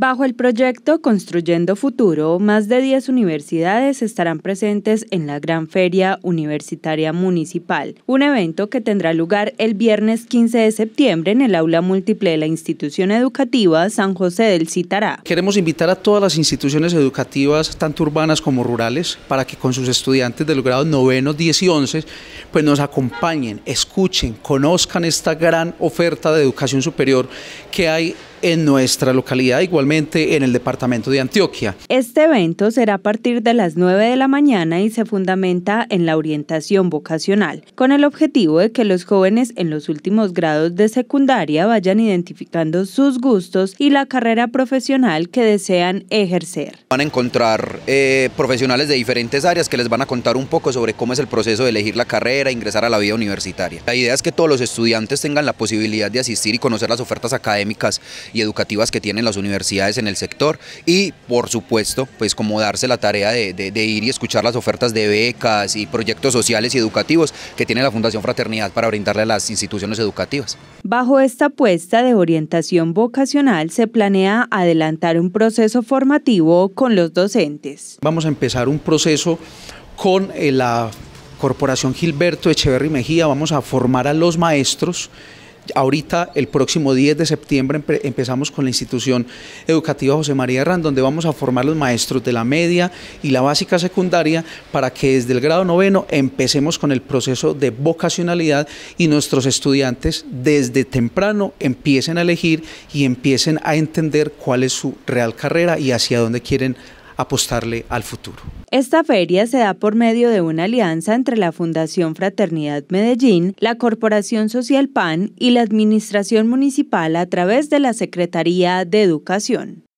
Bajo el proyecto Construyendo Futuro, más de 10 universidades estarán presentes en la Gran Feria Universitaria Municipal, un evento que tendrá lugar el viernes 15 de septiembre en el aula múltiple de la institución educativa San José del Citará. Queremos invitar a todas las instituciones educativas, tanto urbanas como rurales, para que con sus estudiantes de los grados novenos, 10 y 11, pues nos acompañen, escuchen, conozcan esta gran oferta de educación superior que hay en nuestra localidad, igualmente en el departamento de Antioquia. Este evento será a partir de las 9 de la mañana y se fundamenta en la orientación vocacional, con el objetivo de que los jóvenes en los últimos grados de secundaria vayan identificando sus gustos y la carrera profesional que desean ejercer. Van a encontrar eh, profesionales de diferentes áreas que les van a contar un poco sobre cómo es el proceso de elegir la carrera, ingresar a la vida universitaria. La idea es que todos los estudiantes tengan la posibilidad de asistir y conocer las ofertas académicas y educativas que tienen las universidades en el sector y por supuesto pues como darse la tarea de, ir y escuchar las ofertas de becas y proyectos sociales y educativos que tiene la Fundación Fraternidad para brindarle a las instituciones educativas. Bajo esta apuesta de orientación vocacional se planea adelantar un proceso formativo con los docentes. Vamos a empezar un proceso con eh, la Corporación Gilberto Echeverry Mejía, vamos a formar a los maestros Ahorita, el próximo 10 de septiembre, empezamos con la institución educativa José María Herrán, donde vamos a formar los maestros de la media y la básica secundaria para que desde el grado noveno empecemos con el proceso de vocacionalidad y nuestros estudiantes desde temprano empiecen a elegir y empiecen a entender cuál es su real carrera y hacia dónde quieren apostarle al futuro. Esta feria se da por medio de una alianza entre la Fundación Fraternidad Medellín, la Corporación Social PAN y la Administración Municipal a través de la Secretaría de Educación.